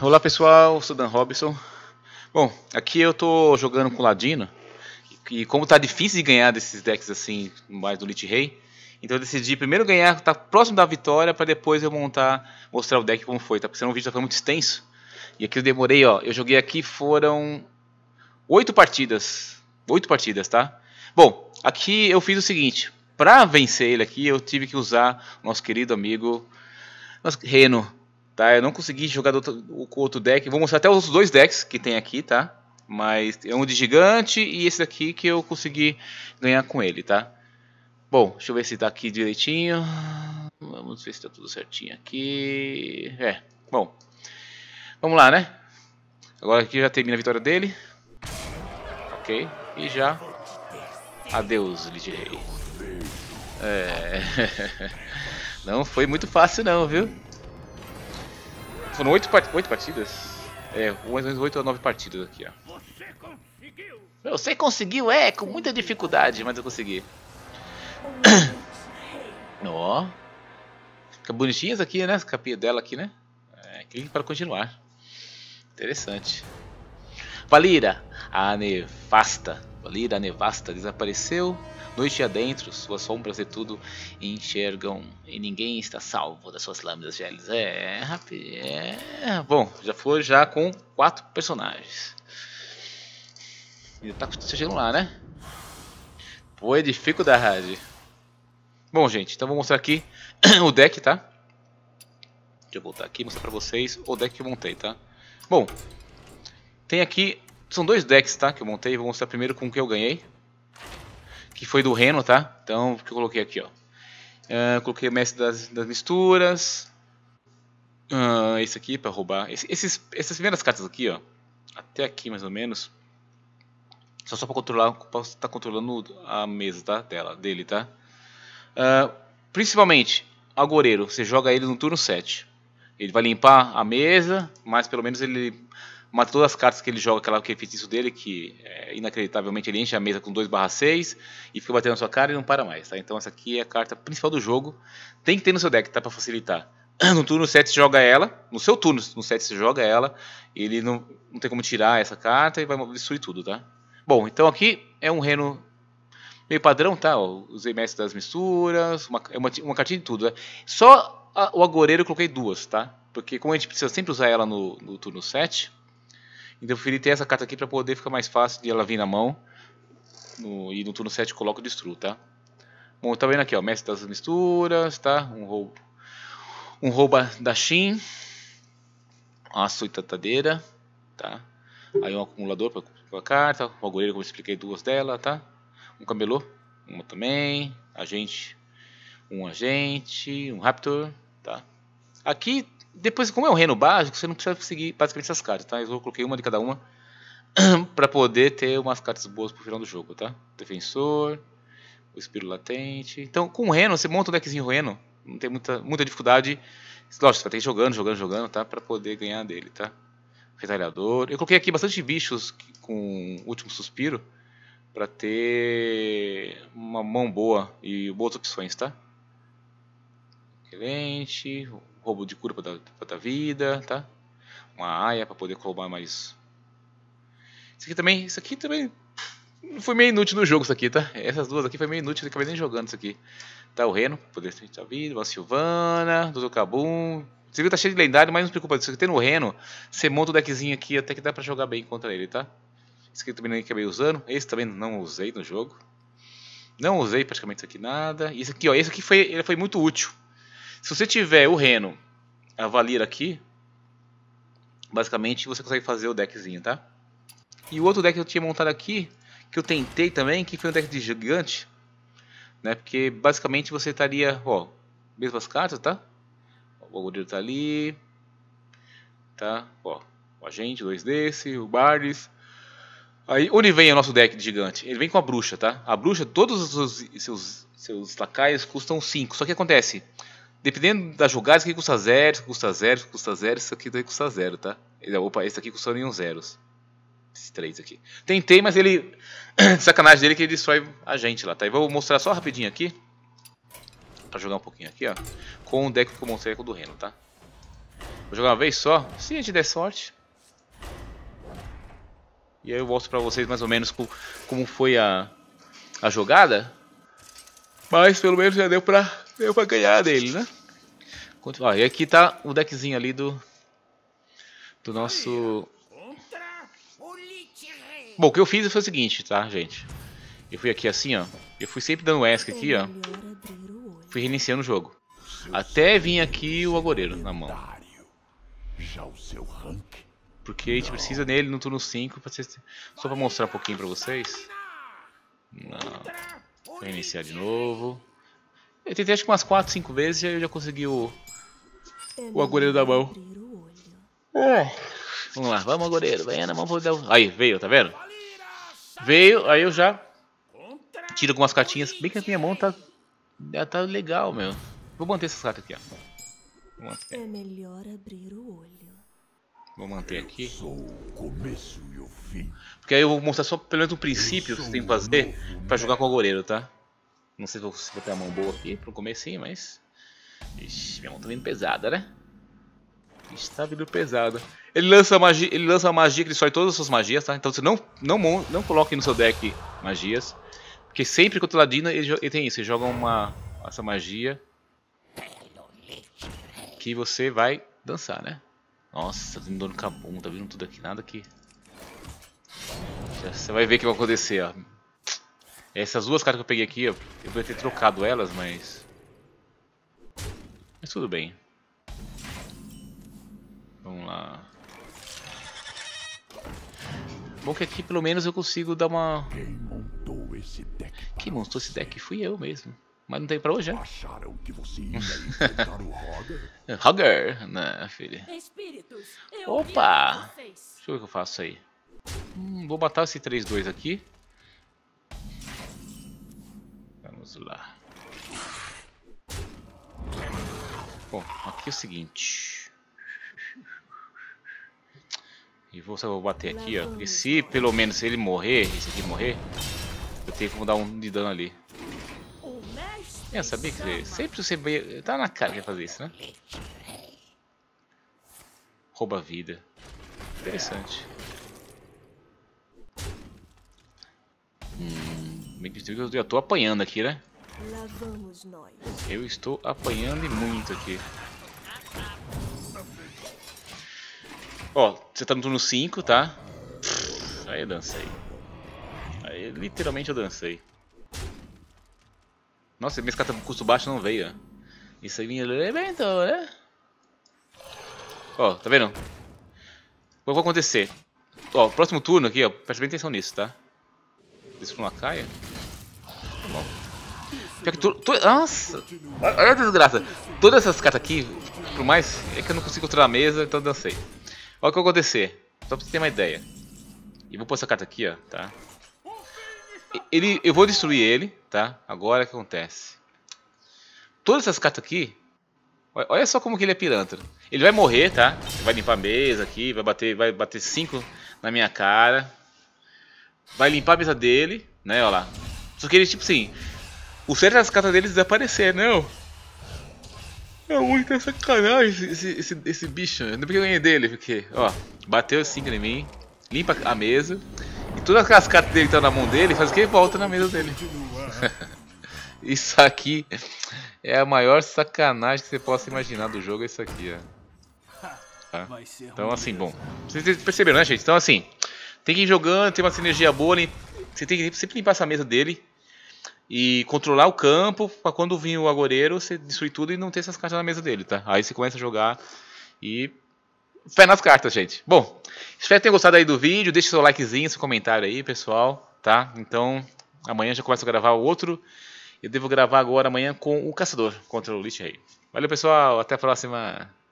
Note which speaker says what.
Speaker 1: Olá pessoal, sou Dan Robson. Bom, aqui eu tô jogando com Ladino. E como tá difícil de ganhar desses decks assim, mais do Lich Rei, então eu decidi primeiro ganhar, tá próximo da vitória, para depois eu montar, mostrar o deck como foi, tá? Porque senão o vídeo tá foi muito extenso. E aqui eu demorei, ó. Eu joguei aqui, foram oito partidas. Oito partidas, tá? Bom, aqui eu fiz o seguinte. Pra vencer ele aqui, eu tive que usar o nosso querido amigo nosso Reno Tá, eu não consegui jogar outro, com outro deck. Vou mostrar até os outros dois decks que tem aqui, tá? Mas é um de gigante e esse daqui que eu consegui ganhar com ele, tá? Bom, deixa eu ver se tá aqui direitinho. Vamos ver se tá tudo certinho aqui. É, bom. Vamos lá, né? Agora aqui já termina a vitória dele. Ok. E já... Adeus, Lid Rei. É... não foi muito fácil não, viu? Foram oito, part... oito partidas? É, oito ou nove partidas aqui, ó. Você conseguiu! Você conseguiu, é, com muita dificuldade, mas eu consegui. Ó. oh. Fica bonitinhas aqui, né? As capinhas dela aqui, né? É, clique para continuar. Interessante. Valira, a nefasta ali da nevasta desapareceu. Noite adentro, suas sombras e tudo enxergam e ninguém está salvo das suas lâminas gélidas. É, é. Bom, já foi já com quatro personagens. E tá chegando lá, né? Pô, é dificuldade. Bom, gente, então vou mostrar aqui o deck, tá? Deixa eu voltar aqui e mostrar pra vocês o deck que eu montei, tá? Bom, tem aqui são dois decks, tá? Que eu montei. Vou mostrar primeiro com o que eu ganhei. Que foi do Reno, tá? Então, o que eu coloquei aqui, ó. Uh, coloquei o mestre das, das misturas. Uh, esse aqui para roubar. Esse, esses, essas primeiras cartas aqui, ó. Até aqui, mais ou menos. Só só para controlar, pra tá controlando a mesa, tá? Dela, dele, tá? Uh, principalmente, agoreiro. Você joga ele no turno 7. Ele vai limpar a mesa, mas pelo menos ele mas todas as cartas que ele joga, aquela que é feitiço dele, que é, inacreditavelmente ele enche a mesa com 2/6 e fica batendo na sua cara e não para mais, tá? Então essa aqui é a carta principal do jogo. Tem que ter no seu deck, tá? Pra facilitar. No turno 7 você joga ela, no seu turno, no 7 você joga ela, ele não, não tem como tirar essa carta e vai destruir tudo, tá? Bom, então aqui é um reno meio padrão, tá? Os MS das misturas, uma, é uma, uma cartinha de tudo. Né? Só a, o agoreiro eu coloquei duas, tá? Porque como a gente precisa sempre usar ela no, no turno 7, então eu preferi ter essa carta aqui para poder ficar mais fácil de ela vir na mão. No, e no turno 7 coloco o Destru, tá? Bom, tá vendo aqui, ó, Mestre das Misturas, tá? Um roubo. Um rouba da Shin. Aço e tá? Aí um acumulador pra, pra carta, uma goleira, como eu expliquei, duas dela, tá? Um camelô, uma também, agente, um agente, um raptor, tá? Aqui depois, como é um reino básico, você não precisa seguir basicamente essas cartas, tá? Eu coloquei uma de cada uma para poder ter umas cartas boas pro final do jogo, tá? Defensor, o Espírito Latente. Então, com o Reno, você monta um deckzinho Reno, não tem muita, muita dificuldade. Lógico, você vai ter que ir jogando, jogando, jogando, tá? Pra poder ganhar dele, tá? Retalhador. Eu coloquei aqui bastante bichos com Último Suspiro para ter uma mão boa e boas opções, tá? Excelente roubo de cura para dar, vida, tá? Uma aia para poder roubar mais. Isso aqui também, isso aqui também foi meio inútil no jogo isso aqui, tá? Essas duas aqui foi meio inútil, acabei nem jogando isso aqui. Tá o Reno, poder dar vida, uma Silvana, Doutor Cabum. Você viu, tá cheio de lendário, mas não se preocupa, se tem no Reno, você monta o deckzinho aqui até que dá pra jogar bem contra ele, tá? Esse aqui também não acabei usando, esse também não usei no jogo. Não usei praticamente isso aqui nada. Isso aqui, ó, esse aqui foi, ele foi muito útil. Se você tiver o Reno, a Valir aqui, basicamente você consegue fazer o deckzinho, tá? E o outro deck que eu tinha montado aqui, que eu tentei também, que foi um deck de gigante, né? Porque basicamente você estaria, ó, mesmas cartas, tá? O Agudeiro tá ali, tá? Ó, o agente, dois desse, o Bardis. Aí, onde vem o nosso deck de gigante? Ele vem com a bruxa, tá? A bruxa, todos os seus, seus, seus lacaios custam 5. Só que acontece, Dependendo das jogadas, isso aqui custa 0, custa 0, custa 0, isso aqui daí custa 0, tá? Opa, esse aqui custa nenhum zeros. Esses três aqui. Tentei, mas ele... Sacanagem dele que ele destrói a gente lá, tá? E vou mostrar só rapidinho aqui. Pra jogar um pouquinho aqui, ó. Com o deck que eu mostrei com o do Reno, tá? Vou jogar uma vez só, se a gente der sorte. E aí eu volto pra vocês mais ou menos com, como foi a, a jogada. Mas pelo menos já deu pra, deu pra ganhar dele, né? e aqui tá o deckzinho ali do do nosso Bom, o que eu fiz foi o seguinte, tá, gente? Eu fui aqui assim, ó. Eu fui sempre dando ESC aqui, ó. Fui reiniciando o jogo. Até vir aqui o Agoreiro na mão. Porque a gente precisa nele no turno 5. Pra vocês... Só pra mostrar um pouquinho pra vocês. Não. Vou reiniciar de novo. Eu tentei acho que umas 4, 5 vezes e eu já consegui o, o agulheiro da mão. É. Vamos lá, vamos agulheiro. vem na mão, vou dar Aí, veio, tá vendo? Veio, aí eu já tiro algumas cartinhas. Bem que a minha mão tá, tá, tá legal, meu. Vou manter essas cartas aqui, ó. Vou manter. É melhor abrir o olho. Vou manter aqui. Porque aí eu vou mostrar só pelo menos o princípio que você tem que fazer pra jogar com o agoureiro, tá? Não sei se vou ter a mão boa aqui pro comecinho, mas... Ixi, minha mão tá vindo pesada, né? Está vindo pesada. Ele lança magia, ele lança magia que destrói todas as suas magias, tá? Então você não, não, não coloque no seu deck magias. Porque sempre contra o Ladina ele, ele tem isso, ele joga uma, essa magia que você vai dançar, né? Nossa, tá vindo dor no cabum, tá vindo tudo aqui, nada aqui. você vai ver o que vai acontecer, ó. Essas duas cartas que eu peguei aqui, eu vou ter trocado elas, mas... Mas tudo bem. Vamos lá. Bom que aqui pelo menos eu consigo dar uma... Quem montou esse deck? Quem montou esse deck fui eu mesmo. Mas não tem pra hoje, né? que você ia o Hogger? Hogger? Não, filha. Opa! Deixa eu ver o que eu faço aí. Hum, vou matar esse 3-2 aqui. Vamos lá. Bom, aqui é o seguinte. E vou, vou bater aqui, ó. e se pelo menos ele morrer, esse aqui morrer, eu tenho como dar um de dano ali. Eu sabia que sempre você veio. Tá na cara que ia fazer isso, né? Rouba vida. Interessante. Hum, bem que eu já tô apanhando aqui, né? Eu estou apanhando muito aqui. Ó, você tá no turno 5, tá? Aí eu dancei. Aí literalmente eu dancei. Nossa, minhas com custo baixo não veio. Isso aí me elemento, né? Ó, tá vendo? O que vai acontecer? Ó, próximo turno aqui, ó. Presta bem atenção nisso, tá? Isso uma caia. Tá bom. Pior que tu, tu, nossa, olha a desgraça. Todas essas cartas aqui, por mais é que eu não consigo controlar a mesa, então dancei. Olha o que vai acontecer, só pra você ter uma ideia. E vou pôr essa carta aqui, ó, tá? Ele, eu vou destruir ele, tá? Agora o que acontece? Todas essas cartas aqui, olha só como que ele é pilantra. Ele vai morrer, tá? Vai limpar a mesa aqui, vai bater 5 vai bater cinco na minha cara. Vai limpar a mesa dele, né, olha lá. Só que ele, tipo assim, o certo né, é as cartas deles desaparecer, não? É muita sacanagem esse, esse, esse bicho. Ainda porque eu ganhei dele, porque, ó, bateu 5 em mim, limpa a mesa. E todas as cartas dele que estão na mão dele, faz o que? Volta na mesa dele. isso aqui é a maior sacanagem que você possa imaginar do jogo, é isso aqui, ó. Tá? Então, assim, bom. Vocês perceberam, né, gente? Então, assim, tem que ir jogando, tem uma sinergia boa, você tem que sempre limpar essa mesa dele e controlar o campo para quando vir o agoureiro você destruir tudo e não ter essas cartas na mesa dele, tá? Aí você começa a jogar e fé nas cartas, gente. Bom, espero que tenham gostado aí do vídeo, deixe seu likezinho, seu comentário aí, pessoal, tá? Então, amanhã já começo a gravar o outro. Eu devo gravar agora amanhã com o Caçador contra o Lich Rei. Valeu, pessoal, até a próxima.